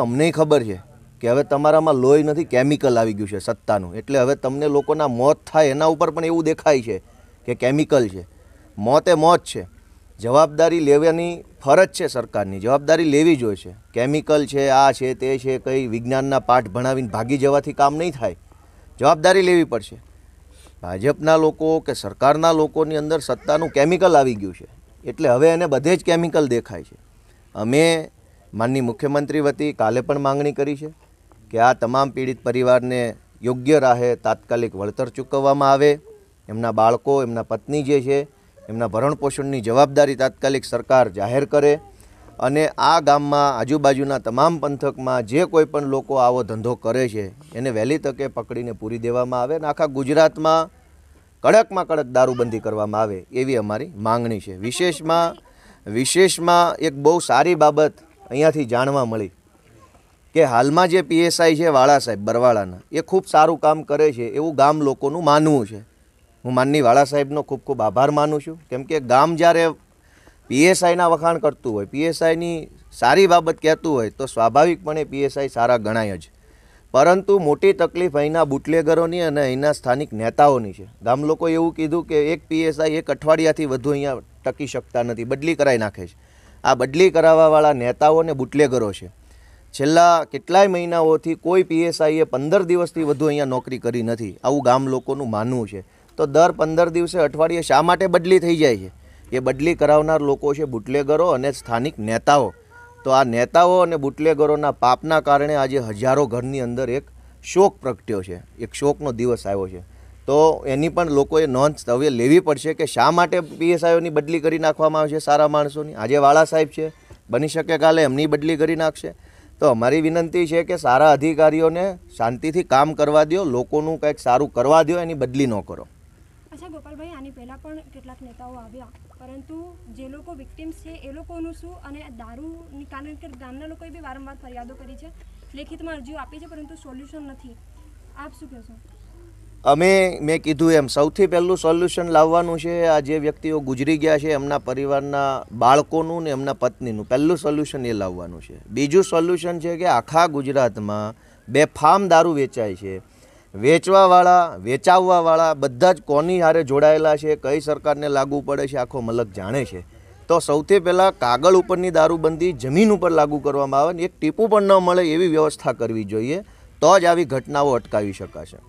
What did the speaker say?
અમને ખબર છે કે હવે તમારામાં લોહી નથી કેમિકલ આવી ગયું છે સત્તાનું એટલે હવે તમને લોકોના મોત થાય એના ઉપર પણ એવું દેખાય છે કે કેમિકલ છે મોત એ મોત છે જવાબદારી લેવાની ફરજ છે સરકારની જવાબદારી લેવી જોઈએ છે કેમિકલ છે આ છે તે છે કંઈ વિજ્ઞાનના પાઠ ભણાવીને ભાગી જવાથી કામ નહીં થાય જવાબદારી લેવી પડશે ભાજપના લોકો કે સરકારના લોકોની અંદર સત્તાનું કેમિકલ આવી ગયું છે એટલે હવે એને બધે જ કેમિકલ દેખાય છે અમે માનની મુખ્યમંત્રી વતી કાલે પણ માંગણી કરી છે કે આ તમામ પીડિત પરિવારને યોગ્ય રાહે તાત્કાલિક વળતર ચૂકવવામાં આવે એમના બાળકો એમના પત્ની જે છે એમના ભરણપોષણની જવાબદારી તાત્કાલિક સરકાર જાહેર કરે અને આ ગામમાં આજુબાજુના તમામ પંથકમાં જે કોઈ પણ લોકો આવો ધંધો કરે છે એને વહેલી તકે પકડીને પૂરી દેવામાં આવે અને આખા ગુજરાતમાં કડકમાં કડક દારૂબંધી કરવામાં આવે એવી અમારી માંગણી છે વિશેષમાં વિશેષમાં એક બહુ સારી બાબત અહીંયાથી જાણવા મળી કે હાલમાં જે પીએસઆઈ છે વાળા સાહેબ બરવાળાના એ ખૂબ સારું કામ કરે છે એવું ગામ લોકોનું માનવું છે હું માનની વાળા સાહેબનો ખૂબ ખૂબ આભાર માનું છું કેમ કે ગામ જ્યારે પીએસઆઈના વખાણ કરતું હોય પીએસઆઈની સારી બાબત કહેતું હોય તો સ્વાભાવિકપણે પીએસઆઈ સારા ગણાય જ પરંતુ મોટી તકલીફ અહીંના બુટલેગરોની અને અહીંના સ્થાનિક નેતાઓની છે ગામ લોકો એવું કીધું કે એક પીએસઆઈ એક અઠવાડિયાથી વધુ અહીંયા ટકી શકતા નથી બદલી કરાવી નાખે છે આ બદલી કરાવવાવાળા નેતાઓને બુટલેગરો છે છેલ્લા કેટલાય મહિનાઓથી કોઈ પીએસઆઈએ પંદર દિવસથી વધુ અહીંયા નોકરી કરી નથી આવું ગામ લોકોનું માનવું છે તો દર પંદર દિવસે અઠવાડિયે શા માટે બદલી થઈ જાય છે એ બદલી કરાવનાર લોકો છે બુટલેગરો અને સ્થાનિક નેતાઓ તો આ નેતાઓ અને બુટલેગરોના પાપના કારણે આજે હજારો ઘરની અંદર એક શોક પ્રગટ્યો છે એક શોકનો દિવસ આવ્યો છે તો એની પણ લોકોએ નોંધ હવે લેવી પડશે કે શા માટે પીએસઆઈઓની બદલી કરી નાખવામાં આવશે સારા માણસોની આજે વાળા સાહેબ છે બની શકે કાલે એમની બદલી કરી નાખશે તો અમારી વિનંતી છે કે સારા અધિકારીઓને શાંતિથી કામ કરવા દો લોકોનું કંઈક સારું કરવા દો એની બદલી ન કરો અચ્છા ગોપાલભાઈ આની પહેલાં પણ કેટલાક નેતાઓ આવ્યા પરંતુ જે લોકો વિક્ટિમ્સ છે એ લોકોનું શું અને દારૂની કારણ કે ગામના લોકોએ બી વારંવાર ફરિયાદો કરી છે લેખિતમાં અરજીઓ આપી છે પરંતુ સોલ્યુશન નથી આપ શું કહેશો અમે મેં કીધું એમ સૌથી પહેલું સોલ્યુશન લાવવાનું છે આ જે વ્યક્તિઓ ગુજરી ગયા છે એમના પરિવારના બાળકોનું ને એમના પત્નીનું પહેલું સોલ્યુશન એ લાવવાનું છે બીજું સોલ્યુશન છે કે આખા ગુજરાતમાં બે બેફામ દારૂ વેચાય છે વેચવાવાળા વેચાવવાવાળા બધા જ કોની હારે જોડાયેલા છે કઈ સરકારને લાગુ પડે છે આખો મલક જાણે છે તો સૌથી પહેલાં કાગળ ઉપરની દારૂબંધી જમીન ઉપર લાગુ કરવામાં આવે ને એક ટીપું પણ ન મળે એવી વ્યવસ્થા કરવી જોઈએ તો જ આવી ઘટનાઓ અટકાવી શકાશે